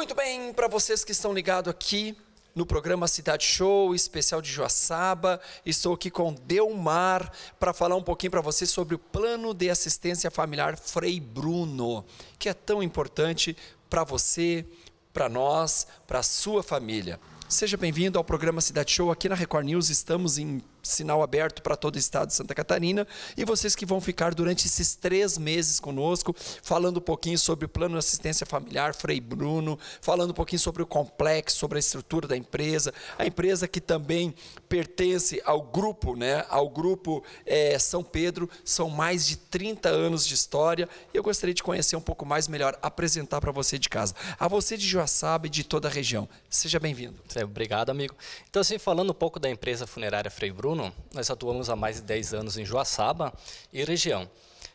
Muito bem, para vocês que estão ligados aqui no programa Cidade Show, especial de Joaçaba, estou aqui com Delmar para falar um pouquinho para vocês sobre o plano de assistência familiar Frei Bruno, que é tão importante para você, para nós, para a sua família. Seja bem-vindo ao programa Cidade Show aqui na Record News. Estamos em sinal aberto para todo o estado de Santa Catarina e vocês que vão ficar durante esses três meses conosco, falando um pouquinho sobre o plano de assistência familiar Frei Bruno, falando um pouquinho sobre o complexo, sobre a estrutura da empresa, a empresa que também pertence ao grupo, né? Ao grupo é, São Pedro, são mais de 30 anos de história e eu gostaria de conhecer um pouco mais melhor, apresentar para você de casa, a você de Joaçaba e de toda a região. Seja bem-vindo. É, obrigado, amigo. Então, assim, falando um pouco da empresa funerária Frei Bruno, nós atuamos há mais de 10 anos em Joaçaba e região.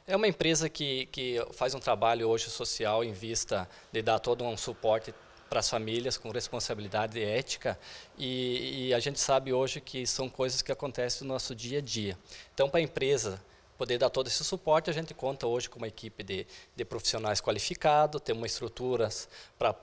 É uma empresa que, que faz um trabalho hoje social em vista de dar todo um suporte para as famílias com responsabilidade ética e, e a gente sabe hoje que são coisas que acontecem no nosso dia a dia. Então, para a empresa poder dar todo esse suporte, a gente conta hoje com uma equipe de, de profissionais qualificados, temos estruturas para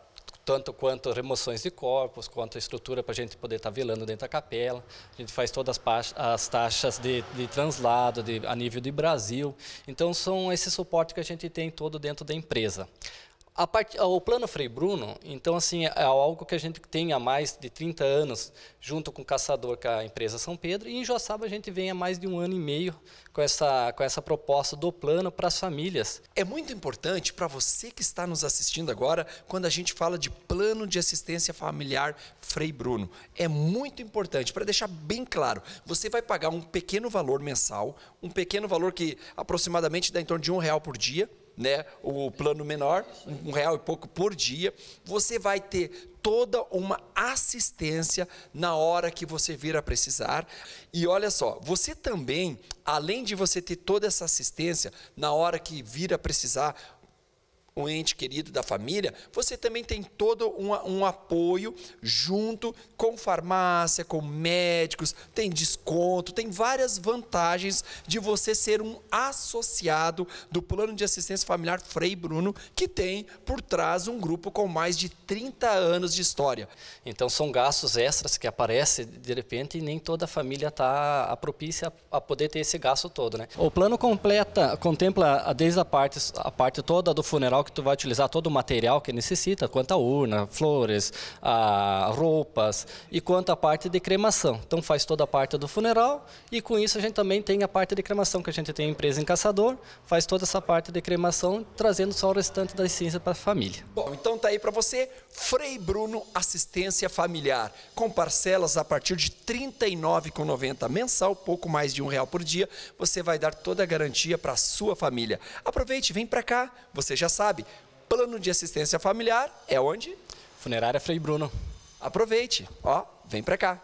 tanto quanto remoções de corpos, quanto a estrutura para a gente poder estar tá velando dentro da capela. A gente faz todas as taxas de, de translado de, a nível de Brasil. Então, são esse suporte que a gente tem todo dentro da empresa. A part... O plano Frei Bruno, então, assim, é, é algo que a gente tem há mais de 30 anos, junto com o Caçador, com a empresa São Pedro, e em Joaçaba a gente vem há mais de um ano e meio com essa, com essa proposta do plano para as famílias. É muito importante para você que está nos assistindo agora, quando a gente fala de plano de assistência familiar Frei Bruno. É muito importante, para deixar bem claro, você vai pagar um pequeno valor mensal, um pequeno valor que aproximadamente dá em torno de um real por dia, né, o plano menor, um real e pouco por dia, você vai ter toda uma assistência na hora que você vir a precisar. E olha só, você também, além de você ter toda essa assistência na hora que vir a precisar, um ente querido da família, você também tem todo um, um, apoio junto com farmácia, com médicos, tem desconto, tem várias vantagens de você ser um associado do plano de assistência familiar Frei Bruno, que tem por trás um grupo com mais de 30 anos de história. Então são gastos extras que aparecem de repente e nem toda a família está a propícia a poder ter esse gasto todo, né? O plano completa contempla desde a parte a parte toda do funeral local que tu vai utilizar todo o material que necessita, quanto a urna, flores, a ah, roupas e quanto a parte de cremação. Então faz toda a parte do funeral e com isso a gente também tem a parte de cremação, que a gente tem a empresa em Caçador, faz toda essa parte de cremação, trazendo só o restante das cinzas para a família. Bom, então tá aí para você, Frei Bruno Assistência Familiar, com parcelas a partir de R$ 39,90 mensal, pouco mais de um real por dia, você vai dar toda a garantia para a sua família. Aproveite, vem para cá, você já sabe, sabe, plano de assistência familiar é onde? Funerária Frei Bruno. Aproveite, ó, vem para cá.